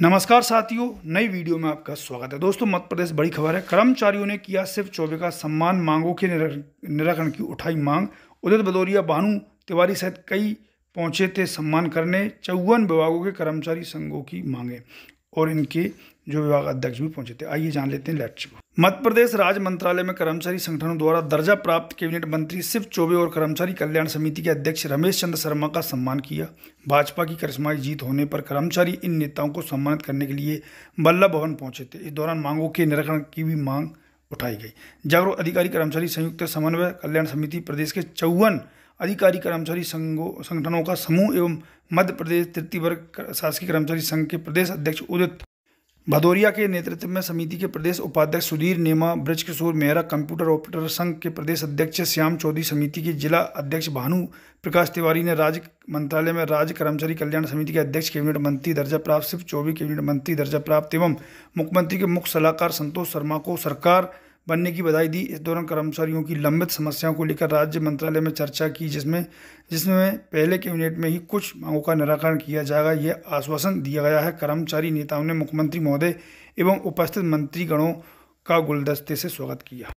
नमस्कार साथियों नई वीडियो में आपका स्वागत है दोस्तों मध्य प्रदेश बड़ी खबर है कर्मचारियों ने किया सिर्फ चौबे का सम्मान मांगों के निराकरण की उठाई मांग उदित भदौरिया भानु तिवारी सहित कई पहुंचे थे सम्मान करने चौवन विभागों के कर्मचारी संघों की मांगे और इनके जो विभाग अध्यक्ष भी पहुंचे थे आइए जान लेते हैं लेट्स मध्य प्रदेश राज्य मंत्रालय में कर्मचारी संगठनों द्वारा दर्जा प्राप्त कैबिनेट मंत्री शिव चौबे और कर्मचारी कल्याण समिति के अध्यक्ष रमेश चंद्र शर्मा का सम्मान किया भाजपा की करिश्माई जीत होने पर कर्मचारी इन नेताओं को सम्मानित करने के लिए बल्लभ भवन पहुंचे थे इस दौरान मांगों के निराकरण की भी मांग उठाई गई जागरूक अधिकारी कर्मचारी संयुक्त समन्वय कल्याण समिति प्रदेश के चौवन अधिकारी कर्मचारी संघों संगठनों का समूह एवं मध्य प्रदेश तृतीय वर्ग शासकीय कर्मचारी संघ के प्रदेश अध्यक्ष उदित भदौरिया के नेतृत्व में समिति के प्रदेश उपाध्यक्ष सुधीर नेमा ब्रजकिशोर मेहरा कंप्यूटर ऑपरेटर संघ के प्रदेश अध्यक्ष श्याम चौधरी समिति के जिला अध्यक्ष भानु प्रकाश तिवारी ने राज्य मंत्रालय में राज्य कर्मचारी कल्याण समिति के अध्यक्ष कैबिनेट मंत्री दर्जा प्राप्त सिर्फ चौबीस कैबिनेट मंत्री दर्जा प्राप्त एवं मुख्यमंत्री के मुख्य सलाहकार संतोष शर्मा को सरकार बनने की बधाई दी इस दौरान कर्मचारियों की लंबित समस्याओं को लेकर राज्य मंत्रालय में चर्चा की जिसमें जिसमें पहले कैबिनेट में ही कुछ मांगों का निराकरण किया जाएगा यह आश्वासन दिया गया है कर्मचारी नेताओं ने मुख्यमंत्री महोदय एवं उपस्थित मंत्रीगणों का गुलदस्ते से स्वागत किया